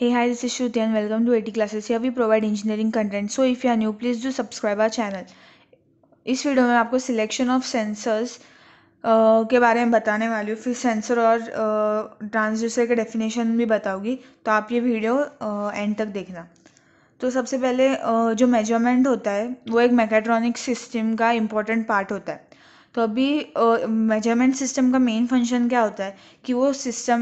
Hey hi this is Shruti and welcome to 80 classes here we provide engineering content so if you are new please do subscribe our channel इस video में आपको selection of sensors के बारे में बताने वाली हूँ फिर सेंसर और ट्रांसड्यूसर के डेफिनेशन भी बताऊंगी तो आप ये वीडियो एंड तक देखना तो सबसे पहले uh, जो मेजरमेंट होता है वो एक मैकेट्रॉनिक सिस्टम का इम्पोर्टेंट पार्ट होता है तो अभी मेजरमेंट सिस्टम का मेन फंक्शन क्या होता है कि वो सिस्टम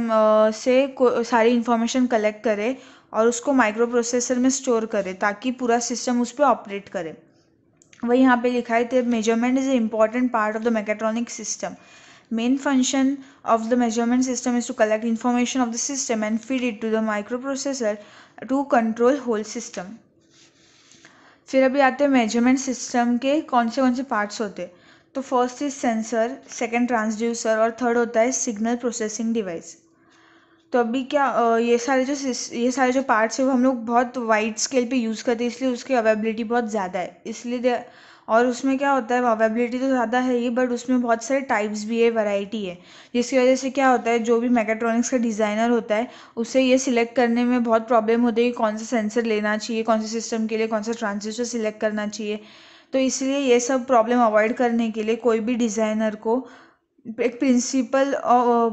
से को सारी इन्फॉर्मेशन कलेक्ट करे और उसको माइक्रो प्रोसेसर में स्टोर करे ताकि पूरा सिस्टम उस पर ऑपरेट करे वही यहाँ पे लिखा है measurement is a important part of the mechatronic system main function of the measurement system is to collect information of the system and feed it to the microprocessor to control whole system फिर अभी आते हैं measurement system के कौन से कौन से parts होते हैं तो first is sensor second transducer और थर्ड होता है सिग्नल प्रोसेसिंग डिवाइस तो अभी क्या ये सारे जो ये सारे जो पार्ट्स है वो हम लोग बहुत वाइड स्केल पे यूज़ करते हैं इसलिए उसकी अवेबिलिटी बहुत ज़्यादा है इसलिए और उसमें क्या होता है अवेबिलिटी तो ज़्यादा है ही बट उसमें बहुत सारे टाइप्स भी है वैरायटी है जिसकी वजह से क्या होता है जो भी मैकेट्रॉनिक्स का डिज़ाइनर होता है उसे ये सिलेक्ट करने में बहुत प्रॉब्लम होती है कि कौन सा सेंसर लेना चाहिए कौन से सिस्टम के लिए कौन सा ट्रांसड्यूसर सिलेक्ट करना चाहिए तो इसलिए ये सब प्रॉब्लम अवॉइड करने के लिए कोई भी डिज़ाइनर को एक principle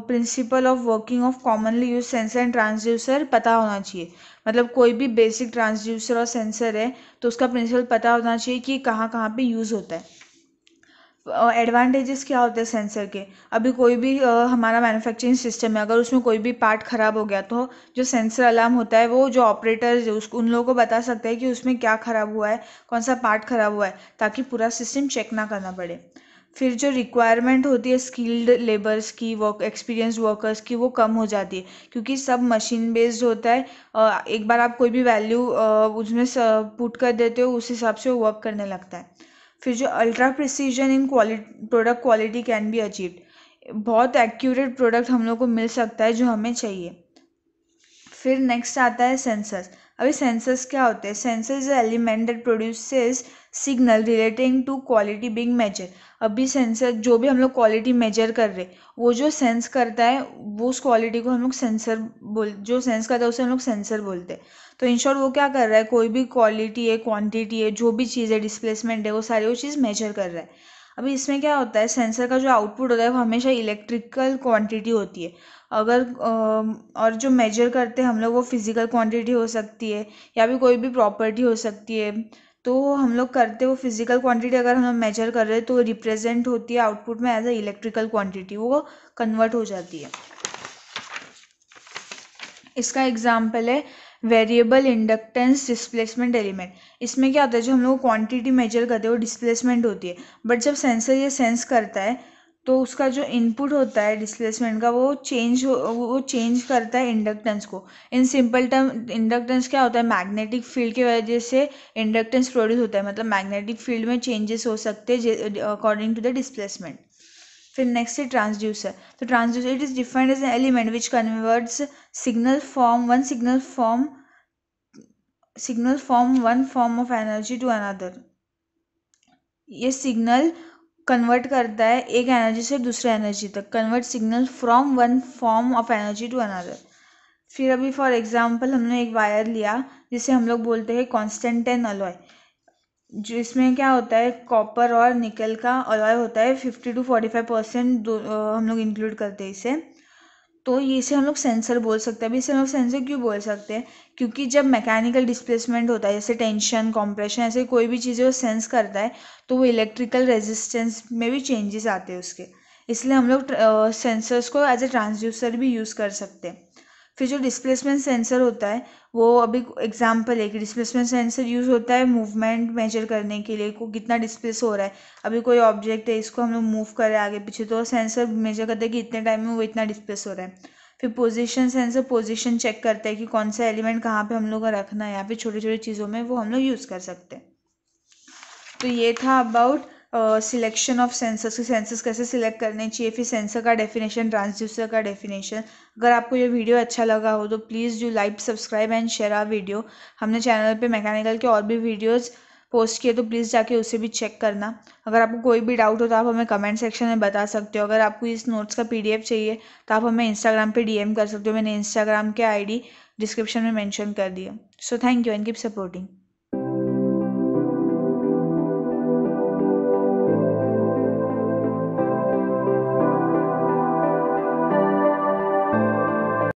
principle of working of commonly use sensor and transducer पता होना चाहिए मतलब कोई भी बेसिक ट्रांसड्यूसर और सेंसर है तो उसका प्रिंसिपल पता होना चाहिए कि कहाँ कहाँ पे यूज़ होता है एडवांटेजेस क्या होते हैं सेंसर के अभी कोई भी हमारा मैन्युफैक्चरिंग सिस्टम है अगर उसमें कोई भी पार्ट ख़राब हो गया तो जो सेंसर अलार्म होता है वो जो ऑपरेटर्स उसको उन लोगों को बता सकते हैं कि उसमें क्या ख़राब हुआ है कौन सा पार्ट ख़राब हुआ है ताकि पूरा सिस्टम चेक ना करना पड़े फिर जो रिक्वायरमेंट होती है स्किल्ड लेबर्स की वर्क एक्सपीरियंस वर्कर्स की वो कम हो जाती है क्योंकि सब मशीन बेस्ड होता है एक बार आप कोई भी वैल्यू उसमें पुट कर देते हो उस हिसाब से वर्क करने लगता है फिर जो ultra precision in quality product quality can be achieved बहुत एक्यूरेट प्रोडक्ट हम लोग को मिल सकता है जो हमें चाहिए फिर नेक्स्ट आता है सेंसस अभी सेंसस क्या होते हैं sensors element that produces signal relating to quality being measure अभी सेंसर जो भी हम लोग क्वालिटी मेजर कर रहे वो जो सेंस करता है वो उस क्वालिटी को हम लोग सेंसर बोल जो सेंस करता है उसे हम लोग सेंसर बोलते हैं तो इन शॉर्ट वो क्या कर रहा है कोई भी क्वालिटी है क्वांटिटी है जो भी चीज़ है डिस्प्लेसमेंट है वो सारी वो चीज़ मेजर कर रहा है अभी इसमें क्या होता है सेंसर का जो आउटपुट होता है वो हमेशा इलेक्ट्रिकल क्वांटिटी होती है अगर और जो मेजर करते हैं हम लोग वो फिज़िकल क्वांटिटी हो सकती है या भी कोई भी प्रॉपर्टी हो सकती है तो हम लोग करते वो फिजिकल क्वांटिटी अगर हम मेजर कर रहे हैं तो रिप्रेजेंट होती है आउटपुट में एज अ इलेक्ट्रिकल क्वांटिटी वो कन्वर्ट हो जाती है इसका एग्जाम्पल है वेरिएबल इंडक्टेंस डिस्प्लेसमेंट एलिमेंट इसमें क्या होता है जो हम लोग क्वांटिटी मेजर करते हैं वो डिस्प्लेसमेंट होती है बट जब सेंसर ये सेंस करता है तो उसका जो इनपुट होता है डिस्प्लेसमेंट का वो चेंज हो वो चेंज करता है इंडक्टेंस को इन सिंपल टर्म इंडक्टेंस क्या होता है मैग्नेटिक फील्ड की वजह से इंडक्टेंस प्रोड्यूस होता है मतलब मैग्नेटिक फील्ड में चेंजेस हो सकते हैं अकॉर्डिंग टू द डिस्प्लेसमेंट फिर नेक्स्ट है ट्रांसड्यूसर तो transducer it is defined as an element which converts signal form one signal form signal form one form of energy to another ये signal convert करता है एक एनर्जी से दूसरे energy तक convert signal from one form of energy to another फिर अभी for example हमने एक वायर लिया जिसे हम लोग बोलते हैं कॉन्स्टेंटेन अलॉय जो इसमें क्या होता है कॉपर और निकल का अलॉय होता है fifty two forty five percent हम लोग इंक्लूड करते हैं इसे तो इसे हम लोग सेंसर बोल सकते हैं अभी इसे हम लोग सेंसर क्यों बोल सकते हैं क्योंकि जब मैकेनिकल डिस्प्लेसमेंट होता है जैसे टेंशन कॉम्प्रेशन ऐसे कोई भी चीज़ें वो सेंस करता है तो वो इलेक्ट्रिकल रेजिस्टेंस में भी चेंजेस आते हैं उसके इसलिए हम लोग सेंसर्स को एज ए ट्रांसड्यूसर भी यूज़ कर सकते हैं फिर जो डिस्प्लेसमेंट सेंसर होता है वो अभी एग्जांपल है कि डिस्प्लेसमेंट सेंसर यूज़ होता है मूवमेंट मेजर करने के लिए को कितना डिस्प्लेस हो रहा है अभी कोई ऑब्जेक्ट है इसको हम लोग मूव कर रहे हैं आगे पीछे तो सेंसर मेजर करता है कि इतने टाइम में वो इतना डिस्प्लेस हो रहा है फिर पोजिशन सेंसर पोजिशन चेक करता है कि कौन सा एलिमेंट कहाँ पर हम लोग का रखना है या फिर छोटी छोटी चीज़ों में वो हम लोग यूज़ कर सकते हैं तो ये था अबाउट सिलेक्शन ऑफ सेंसर्स के सेंसर्स कैसे सिलेक्ट करने चाहिए फिर सेंसर का डेफिनेशन ट्रांसड्यूसर का डेफिनेशन अगर आपको ये वीडियो अच्छा लगा हो तो please do like subscribe and share our video हमने चैनल पे मैकेनिकल के और भी वीडियोज़ पोस्ट किए तो प्लीज़ जाके उसे भी चेक करना अगर आपको कोई भी डाउट हो तो आप हमें कमेंट सेक्शन में बता सकते हो अगर आपको इस नोट्स का पी चाहिए तो आप हमें इंस्टाग्राम पर डी कर सकते हो मैंने इंस्टाग्राम के आई डिस्क्रिप्शन में मैंशन कर दिया so thank you and keep supporting